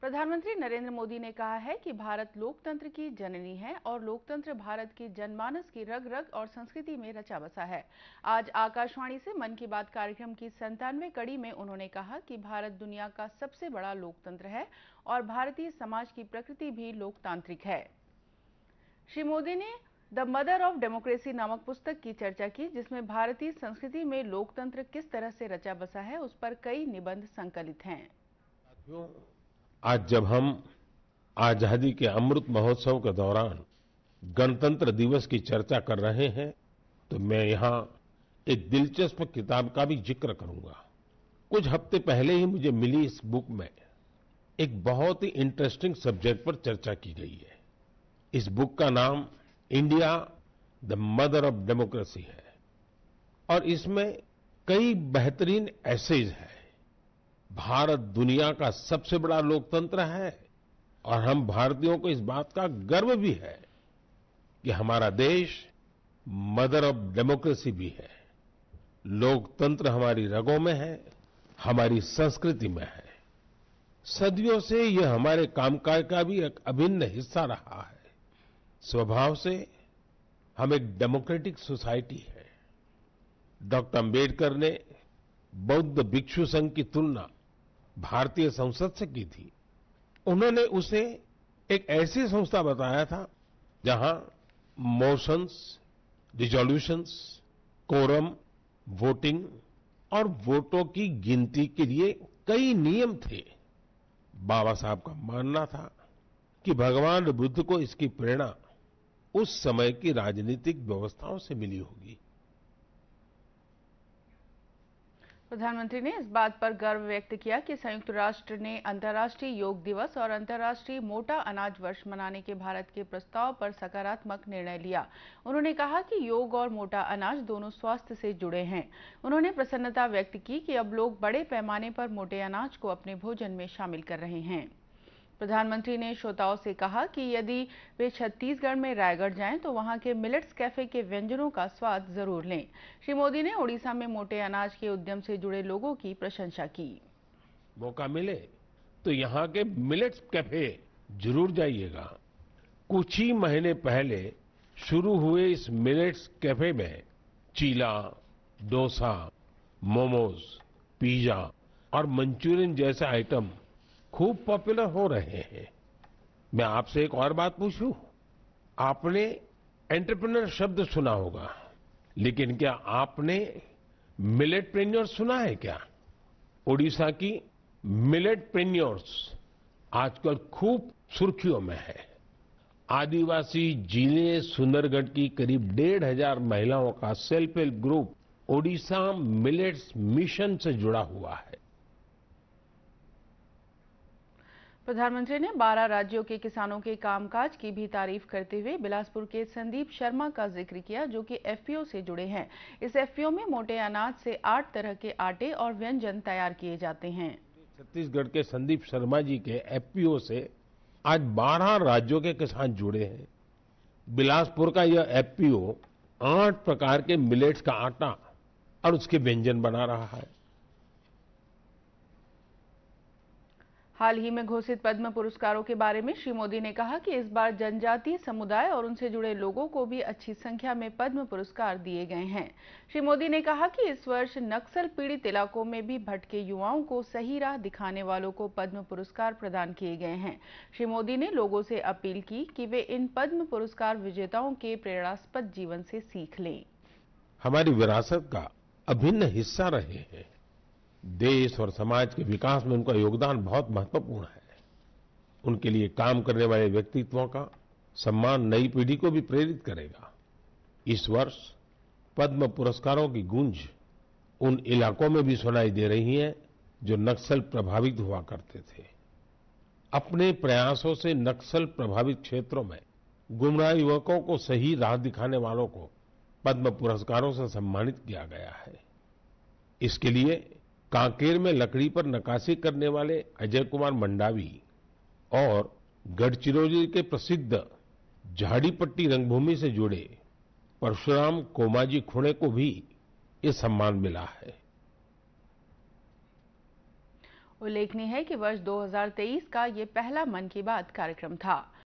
प्रधानमंत्री नरेंद्र मोदी ने कहा है कि भारत लोकतंत्र की जननी है और लोकतंत्र भारत की जनमानस की रग रग और संस्कृति में रचा बसा है आज आकाशवाणी से मन की बात कार्यक्रम की संतानवे कड़ी में उन्होंने कहा कि भारत दुनिया का सबसे बड़ा लोकतंत्र है और भारतीय समाज की प्रकृति भी लोकतांत्रिक है श्री मोदी ने द मदर ऑफ डेमोक्रेसी नामक पुस्तक की चर्चा की जिसमें भारतीय संस्कृति में लोकतंत्र किस तरह से रचा बसा है उस पर कई निबंध संकलित हैं आज जब हम आजादी के अमृत महोत्सव के दौरान गणतंत्र दिवस की चर्चा कर रहे हैं तो मैं यहां एक दिलचस्प किताब का भी जिक्र करूंगा कुछ हफ्ते पहले ही मुझे मिली इस बुक में एक बहुत ही इंटरेस्टिंग सब्जेक्ट पर चर्चा की गई है इस बुक का नाम India the mother of democracy है और इसमें कई बेहतरीन एसेज हैं भारत दुनिया का सबसे बड़ा लोकतंत्र है और हम भारतीयों को इस बात का गर्व भी है कि हमारा देश मदर ऑफ डेमोक्रेसी भी है लोकतंत्र हमारी रगों में है हमारी संस्कृति में है सदियों से यह हमारे कामकाज का भी एक अभिन्न हिस्सा रहा है स्वभाव से हम एक डेमोक्रेटिक सोसाइटी है डॉक्टर अंबेडकर ने बौद्ध भिक्षु संघ की तुलना भारतीय संसद से की थी उन्होंने उसे एक ऐसी संस्था बताया था जहां मोशंस रिजोल्यूशंस कोरम वोटिंग और वोटों की गिनती के लिए कई नियम थे बाबा साहब का मानना था कि भगवान बुद्ध को इसकी प्रेरणा उस समय की राजनीतिक व्यवस्थाओं से मिली होगी प्रधानमंत्री ने इस बात पर गर्व व्यक्त किया कि संयुक्त राष्ट्र ने अंतर्राष्ट्रीय योग दिवस और अंतर्राष्ट्रीय मोटा अनाज वर्ष मनाने के भारत के प्रस्ताव पर सकारात्मक निर्णय लिया उन्होंने कहा कि योग और मोटा अनाज दोनों स्वास्थ्य से जुड़े हैं उन्होंने प्रसन्नता व्यक्त की कि अब लोग बड़े पैमाने पर मोटे अनाज को अपने भोजन में शामिल कर रहे हैं प्रधानमंत्री ने श्रोताओं से कहा कि यदि वे छत्तीसगढ़ में रायगढ़ जाएं तो वहां के मिलेट्स कैफे के व्यंजनों का स्वाद जरूर लें श्री मोदी ने ओडिशा में मोटे अनाज के उद्यम से जुड़े लोगों की प्रशंसा की मौका मिले तो यहाँ के मिलेट्स कैफे जरूर जाइएगा कुछ ही महीने पहले शुरू हुए इस मिलेट्स कैफे में चीला डोसा मोमोज पिज्जा और मंचूरियन जैसे आइटम खूब पॉपुलर हो रहे हैं मैं आपसे एक और बात पूछूं आपने एंटरप्रेन्योर शब्द सुना होगा लेकिन क्या आपने मिलेट प्रेन्योर सुना है क्या ओडिशा की मिलेट प्रेन्योर्स आजकल खूब सुर्खियों में है आदिवासी जिले सुंदरगढ़ की करीब डेढ़ हजार महिलाओं का self help group Odisha millets mission से जुड़ा हुआ है प्रधानमंत्री ने 12 राज्यों के किसानों के कामकाज की भी तारीफ करते हुए बिलासपुर के संदीप शर्मा का जिक्र किया जो कि एफपीओ से जुड़े हैं इस एफपीओ में मोटे अनाज से आठ तरह के आटे और व्यंजन तैयार किए जाते हैं छत्तीसगढ़ के संदीप शर्मा जी के एफपीओ से आज 12 राज्यों के किसान जुड़े हैं बिलासपुर का यह एफपीओ आठ प्रकार के मिलेट्स का आटा और उसके व्यंजन बना रहा है हाल ही में घोषित पद्म पुरस्कारों के बारे में श्री मोदी ने कहा कि इस बार जनजातीय समुदाय और उनसे जुड़े लोगों को भी अच्छी संख्या में पद्म पुरस्कार दिए गए हैं श्री मोदी ने कहा कि इस वर्ष नक्सल पीड़ित इलाकों में भी भटके युवाओं को सही राह दिखाने वालों को पद्म पुरस्कार प्रदान किए गए हैं श्री मोदी ने लोगों से अपील की कि वे इन पद्म पुरस्कार विजेताओं के प्रेरणास्पद जीवन से सीख लें हमारी विरासत का अभिन्न हिस्सा रहे हैं देश और समाज के विकास में उनका योगदान बहुत महत्वपूर्ण है उनके लिए काम करने वाले व्यक्तित्वों का सम्मान नई पीढ़ी को भी प्रेरित करेगा इस वर्ष पद्म पुरस्कारों की गूंज उन इलाकों में भी सुनाई दे रही है जो नक्सल प्रभावित हुआ करते थे अपने प्रयासों से नक्सल प्रभावित क्षेत्रों में गुमराह युवकों को सही राह दिखाने वालों को पद्म पुरस्कारों से सम्मानित किया गया है इसके लिए कांकेर में लकड़ी पर नकाशी करने वाले अजय कुमार मंडावी और गढ़चिरौली के प्रसिद्ध झाड़ीपट्टी रंगभूमि से जुड़े परशुराम कोमाजी खुणे को भी ये सम्मान मिला है उल्लेखनीय है कि वर्ष 2023 का ये पहला मन की बात कार्यक्रम था